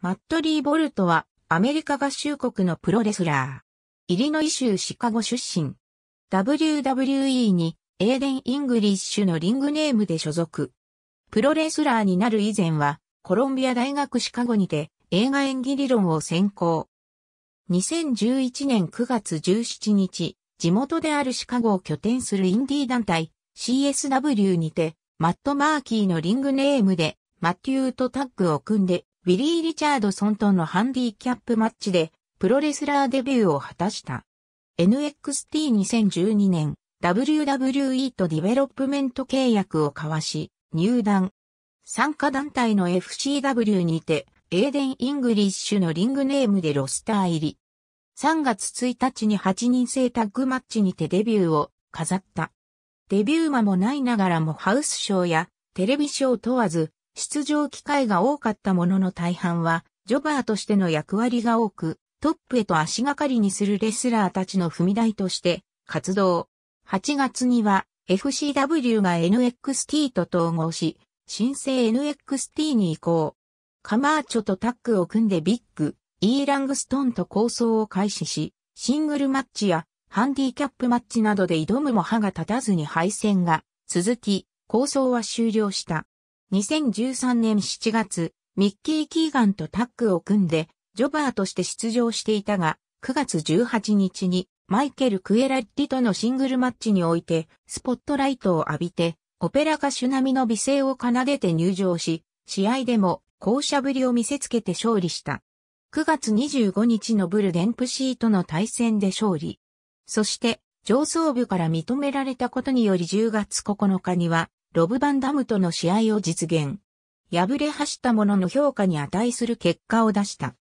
マットリー・ボルトは、アメリカ合衆国のプロレスラー。イリノイ州シカゴ出身。WWE に、エーデン・イングリッシュのリングネームで所属。プロレスラーになる以前は、コロンビア大学シカゴにて、映画演技理論を専攻。2011年9月17日、地元であるシカゴを拠点するインディー団体 CSW にて、マット・マーキーのリングネームで、マッティューとタッグを組んでビリー・リチャードソンとのハンディキャップマッチで、プロレスラーデビューを果たした。NXT2012 年、WWE とディベロップメント契約を交わし、入団。参加団体の FCW にて、エーデン・イングリッシュのリングネームでロスター入り。3月1日に8人制タッグマッチにてデビューを飾った。デビュー間もないながらもハウスショーやテレビショー問わず出場機会が多かったものの大半は、ジョバーとしての役割が多く、トップへと足がかりにするレスラーたちの踏み台として活動。8月には FCW が NXT と統合し、新生 NXT に移行。カマーチョとタッグを組んでビッグ、E ラングストンと構想を開始し、シングルマッチやハンディキャップマッチなどで挑むも歯が立たずに敗戦が続き、構想は終了した。2013年7月、ミッキー・キーガンとタッグを組んで、ジョバーとして出場していたが、9月18日にマイケル・クエラッティとのシングルマッチにおいて、スポットライトを浴びて、オペラ歌手並みの美声を奏でて入場し、試合でも校舎ぶりを見せつけて勝利した。9月25日のブル・デンプシーとの対戦で勝利。そして、上層部から認められたことにより10月9日には、ロブバンダムとの試合を実現。敗れ走った者の評価に値する結果を出した。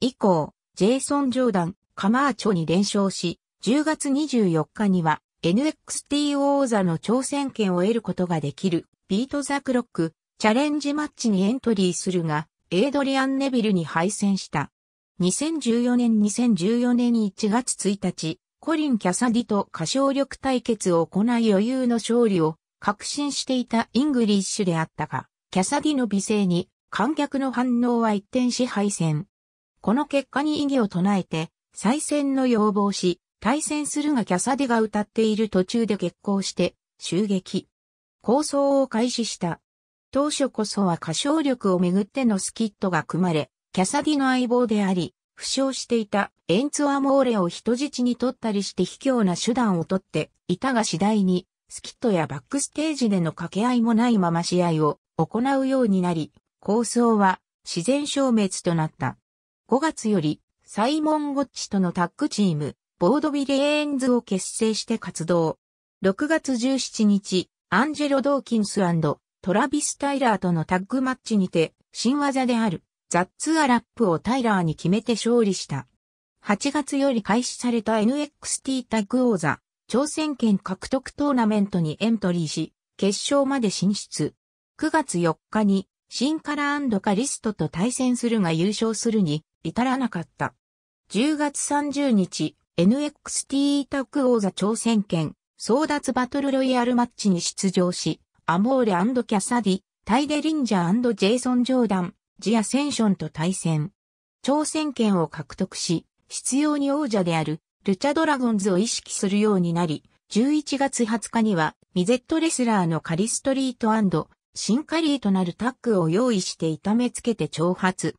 以降、ジェイソン・ジョーダン、カマーチョに連勝し、10月24日には NXT 王座の挑戦権を得ることができるビート・ザ・クロックチャレンジマッチにエントリーするが、エイドリアン・ネビルに敗戦した。2014年2014年1月1日、コリン・キャサディと歌唱力対決を行い余裕の勝利を確信していたイングリッシュであったが、キャサディの美声に観客の反応は一転し敗戦。この結果に異議を唱えて、再戦の要望し、対戦するがキャサディが歌っている途中で決行して、襲撃。構想を開始した。当初こそは歌唱力をめぐってのスキットが組まれ、キャサディの相棒であり、負傷していたエンツアモーレを人質に取ったりして卑怯な手段を取っていたが次第にスキットやバックステージでの掛け合いもないまま試合を行うようになり、構想は自然消滅となった。5月よりサイモン・ゴッチとのタッグチーム、ボードビレーンズを結成して活動。6月17日、アンジェロ・ドーキンストラビス・タイラーとのタッグマッチにて、新技であるザッツ・アラップをタイラーに決めて勝利した。8月より開始された NXT タッグ王座、挑戦権獲得トーナメントにエントリーし、決勝まで進出。9月4日に、シンカラカリストと対戦するが優勝するに至らなかった。10月30日、NXT タッグ王座挑戦権、争奪バトルロイヤルマッチに出場し、アモーレキャサディ、タイデ・リンジャージェイソン・ジョーダン、ジア・センションと対戦。挑戦権を獲得し、必要に王者であるルチャドラゴンズを意識するようになり、11月20日にはミゼットレスラーのカリストリートシンカリーとなるタッグを用意して痛めつけて挑発。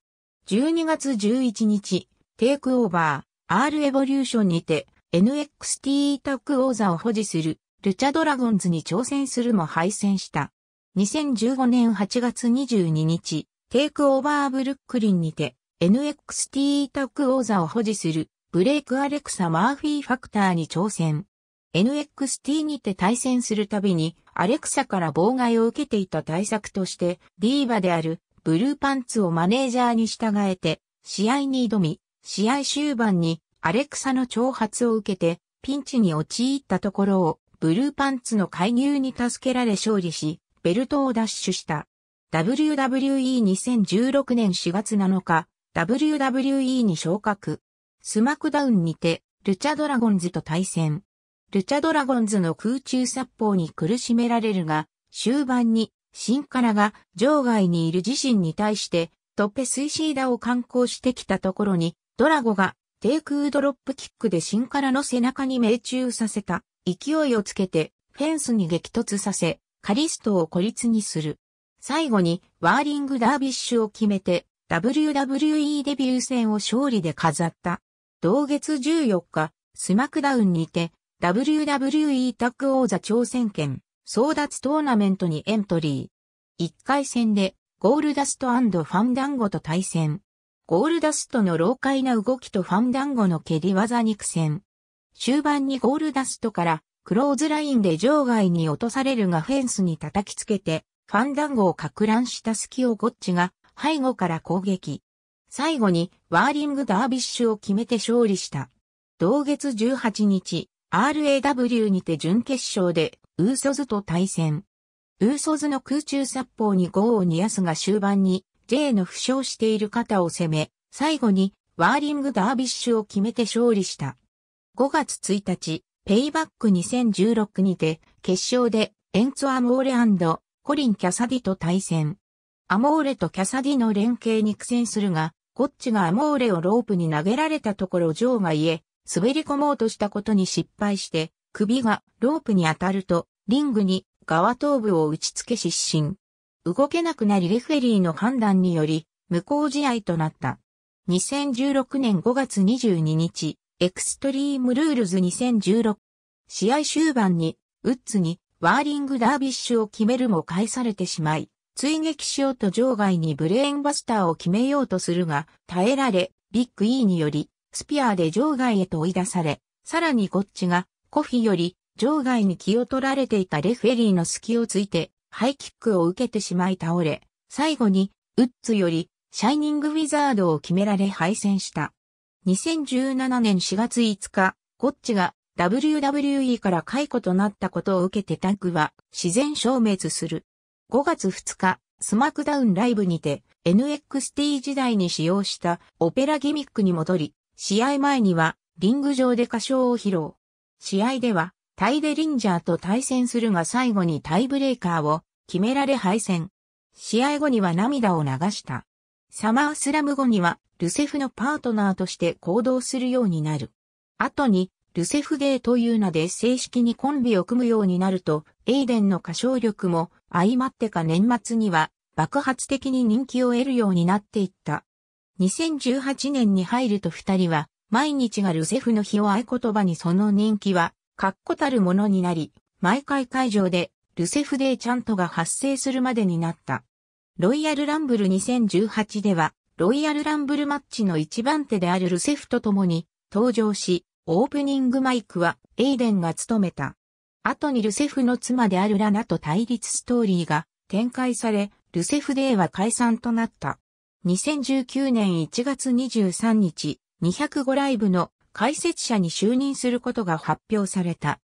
12月11日、テイクオーバー、R エボリューションにて NXT タッグ王座を保持するルチャドラゴンズに挑戦するも敗戦した。2015年8月22日、テイクオーバーブルックリンにて NXT タッグ王座を保持するブレイク・アレクサ・マーフィー・ファクターに挑戦。NXT にて対戦するたびに、アレクサから妨害を受けていた対策として、ディーバであるブルーパンツをマネージャーに従えて、試合に挑み、試合終盤にアレクサの挑発を受けて、ピンチに陥ったところを、ブルーパンツの介入に助けられ勝利し、ベルトを奪取した。WWE2016 年4月7日、WWE に昇格。スマクダウンにて、ルチャドラゴンズと対戦。ルチャドラゴンズの空中殺法に苦しめられるが、終盤に、新からが場外にいる自身に対して、トッペスイシーダを観光してきたところに、ドラゴが低空ドロップキックで新からの背中に命中させた、勢いをつけて、フェンスに激突させ、カリストを孤立にする。最後に、ワーリングダービッシュを決めて、WWE デビュー戦を勝利で飾った。同月14日、スマクダウンにて、WWE タッグ王座挑戦権、争奪トーナメントにエントリー。1回戦で、ゴールダストファンダンゴと対戦。ゴールダストの老快な動きとファンダンゴの蹴り技に苦戦。終盤にゴールダストから、クローズラインで場外に落とされるがフェンスに叩きつけて、ファンダンゴを拡乱した隙をゴッチが背後から攻撃。最後にワーリングダービッシュを決めて勝利した。同月18日、RAW にて準決勝でウーソズと対戦。ウーソズの空中殺法にゴーを煮やすが終盤に J の負傷している肩を攻め、最後にワーリングダービッシュを決めて勝利した。5月1日、ペイバック2016にて決勝でエンツアモーレコリン・キャサディと対戦。アモーレとキャサディの連携に苦戦するが、ゴッチがアモーレをロープに投げられたところジョーが言え、滑り込もうとしたことに失敗して、首がロープに当たると、リングに側頭部を打ち付け失神。動けなくなりレフェリーの判断により、無効試合となった。2016年5月22日、エクストリームルールズ2016。試合終盤に、ウッズにワーリングダービッシュを決めるも返されてしまい、追撃しようと場外にブレーンバスターを決めようとするが、耐えられ、ビッグ E により、スピアーで場外へと追い出され、さらにこッちが、コフィより、場外に気を取られていたレフェリーの隙をついて、ハイキックを受けてしまい倒れ、最後に、ウッズより、シャイニングウィザードを決められ敗戦した。2017年4月5日、こッちが WWE から解雇となったことを受けてタッグは自然消滅する。5月2日、スマックダウンライブにて NXT 時代に使用したオペラギミックに戻り、試合前にはリング上で歌唱を披露。試合ではタイデリンジャーと対戦するが最後にタイブレーカーを決められ敗戦。試合後には涙を流した。サマースラム後にはルセフのパートナーとして行動するようになる。後にルセフデーという名で正式にコンビを組むようになると、エイデンの歌唱力も相まってか年末には爆発的に人気を得るようになっていった。2018年に入ると二人は、毎日がルセフの日を合言葉にその人気は、確固たるものになり、毎回会場でルセフデーチャントが発生するまでになった。ロイヤルランブル2018では、ロイヤルランブルマッチの一番手であるルセフと共に登場し、オープニングマイクはエイデンが務めた。後にルセフの妻であるラナと対立ストーリーが展開され、ルセフデーは解散となった。2019年1月23日、205ライブの解説者に就任することが発表された。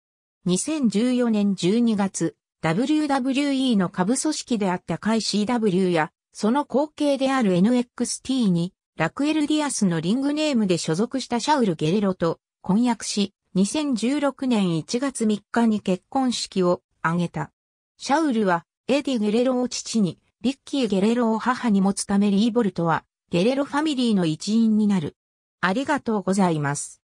2014年12月、WWE の下部組織であった会 CW や、その後継である NXT に、ラクエル・ディアスのリングネームで所属したシャウル・ゲレロと、婚約し、2016年1月3日に結婚式を挙げた。シャウルは、エディ・ゲレロを父に、ビッキー・ゲレロを母に持つためリーボルトは、ゲレロファミリーの一員になる。ありがとうございます。